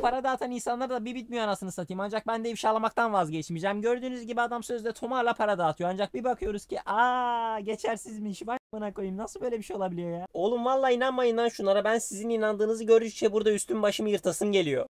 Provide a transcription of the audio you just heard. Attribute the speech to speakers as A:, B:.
A: para dağıtan insanlara da bir bitmiyor anasını satayım. Ancak ben de ifşalamaktan vazgeçmeyeceğim. Gördüğünüz gibi adam sözde tomarla para dağıtıyor. Ancak bir bakıyoruz ki aa geçersizmiş. Vay bana koyayım nasıl böyle bir şey olabiliyor ya? Oğlum vallahi inanmayın lan şunlara. Ben sizin inandığınızı gördükçe burada üstüm başımı yırtasım geliyor.